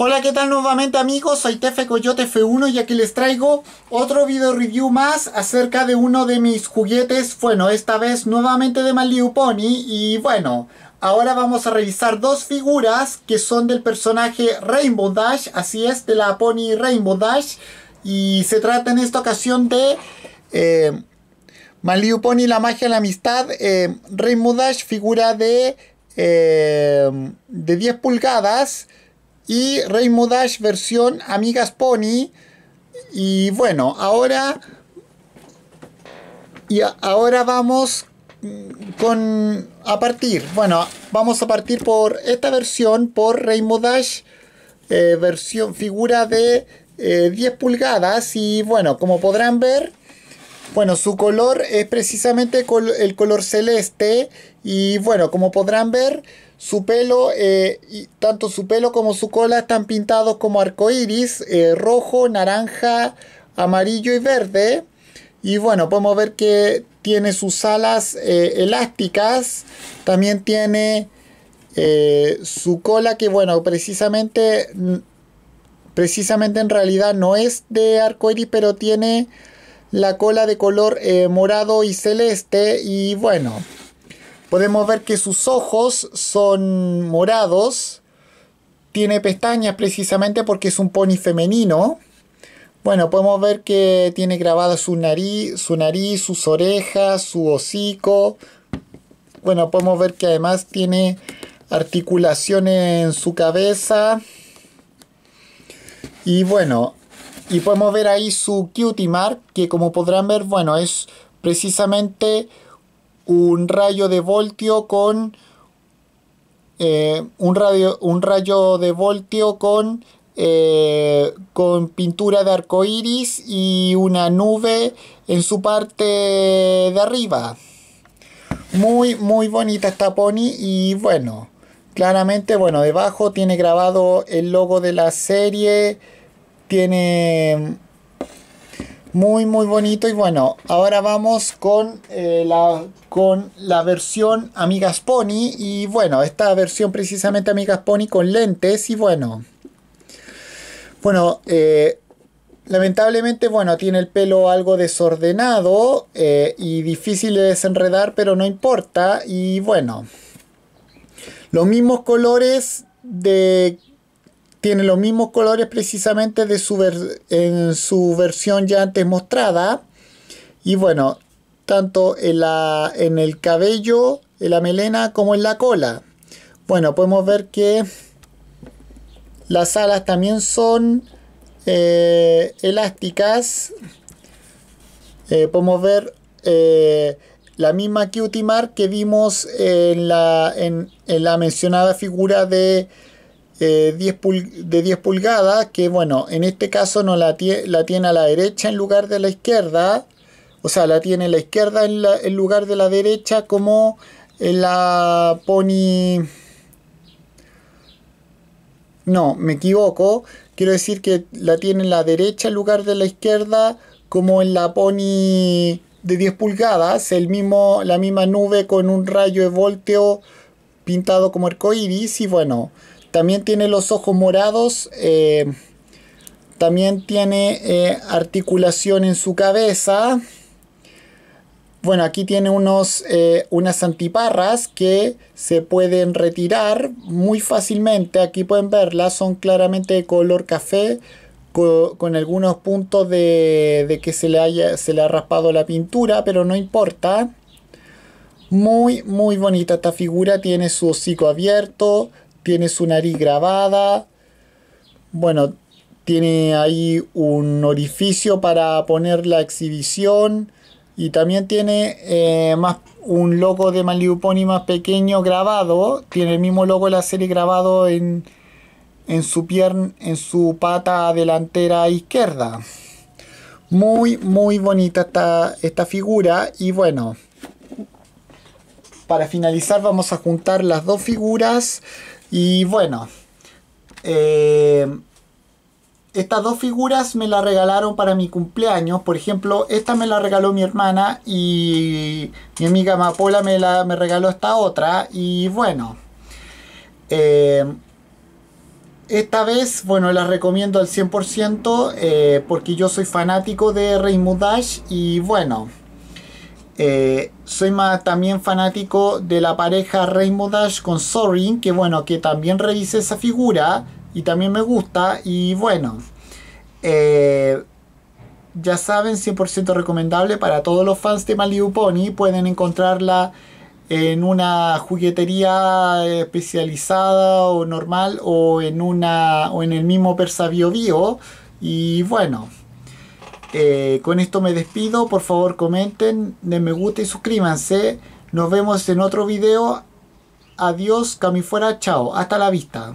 Hola, ¿qué tal nuevamente amigos? Soy Tefe Coyote F1 y aquí les traigo otro video review más acerca de uno de mis juguetes, bueno, esta vez nuevamente de Maliu Pony y bueno, ahora vamos a revisar dos figuras que son del personaje Rainbow Dash, así es, de la Pony Rainbow Dash y se trata en esta ocasión de... Eh, Pony, la magia de la amistad, eh, Rainbow Dash, figura de, eh, de 10 pulgadas, y Rainbow Dash versión Amigas Pony. Y bueno, ahora y ahora vamos mm, con a partir. Bueno, vamos a partir por esta versión por Rainbow Dash eh, versión figura de eh, 10 pulgadas y bueno, como podrán ver, bueno, su color es precisamente el color celeste y bueno, como podrán ver, su pelo, eh, tanto su pelo como su cola están pintados como arcoíris, iris, eh, rojo, naranja, amarillo y verde. Y bueno, podemos ver que tiene sus alas eh, elásticas. También tiene su cola que, bueno, precisamente, precisamente en realidad no es de arcoíris, pero tiene la cola de color morado y celeste. Y bueno, Podemos ver que sus ojos son morados. Tiene pestañas precisamente porque es un pony femenino. Bueno, podemos ver que tiene grabada su nariz, su nariz, sus orejas, su hocico. Bueno, podemos ver que además tiene articulaciones en su cabeza. Y bueno, y podemos ver ahí su cutie mark, que como podrán ver, bueno, es precisamente un rayo de voltio con eh, un, radio, un rayo de voltio con, eh, con pintura de arco iris y una nube en su parte de arriba. Muy, muy bonita esta pony y bueno, claramente, bueno, debajo tiene grabado el logo de la serie, tiene muy, muy bonito. Y bueno, ahora vamos con, eh, la, con la versión Amigas Pony. Y bueno, esta versión precisamente Amigas Pony con lentes. Y bueno, bueno, eh, lamentablemente, bueno, tiene el pelo algo desordenado eh, y difícil de desenredar, pero no importa. Y bueno, los mismos colores de tiene los mismos colores precisamente de su en su versión ya antes mostrada. Y bueno, tanto en, la, en el cabello, en la melena, como en la cola. Bueno, podemos ver que las alas también son eh, elásticas. Eh, podemos ver eh, la misma cutie mark que vimos en la mencionada figura de 10 eh, de 10 pulgadas, que bueno, en este caso no la, la, tiene a la derecha en lugar de la izquierda, o sea, la tiene la izquierda en, lugar de la derecha como en la Pony... No, me equivoco, quiero decir que la tiene en la derecha en lugar de la izquierda como en la Pony de 10 pulgadas, el mismo, la misma nube con un rayo de volteo pintado como iris y bueno, también tiene los ojos morados. Eh, también tiene eh, articulación en su cabeza. Bueno, aquí tiene unos, eh, unas antiparras que se pueden retirar muy fácilmente. Aquí pueden verlas, son claramente de color café con algunos puntos de, de, que se le, haya, se le ha raspado la pintura, pero no importa. Muy, muy bonita esta figura. Tiene su hocico abierto, tiene su nariz grabada. Bueno, tiene ahí un orificio para poner la exhibición. Y también tiene eh, más un logo de Malyuponi más pequeño grabado. Tiene el mismo logo de la serie grabado en, su pierna, en su pata delantera izquierda. Muy, muy bonita esta figura. Y bueno, para finalizar vamos a juntar las dos figuras y bueno, eh, estas dos figuras me las regalaron para mi cumpleaños. Por ejemplo, esta me la regaló mi hermana y mi amiga Mapola me, la, me regaló esta otra. Y bueno, eh, esta vez, bueno, las recomiendo al 100% eh, porque yo soy fanático de Rainbow Dash y bueno... Eh, soy más también fanático de la pareja Rainbow Dash con Sorin, que bueno, que también revisé esa figura y también me gusta. Y bueno, eh, ya saben, 100% recomendable para todos los fans de Malibu Pony. Pueden encontrarla en una juguetería especializada o normal o en, una, o en el mismo Persa Bio Bio. Y bueno, eh, con esto me despido. Por favor, comenten, den me gusta y suscríbanse. Nos vemos en otro video. Adiós, camifuera, chao. Hasta la vista.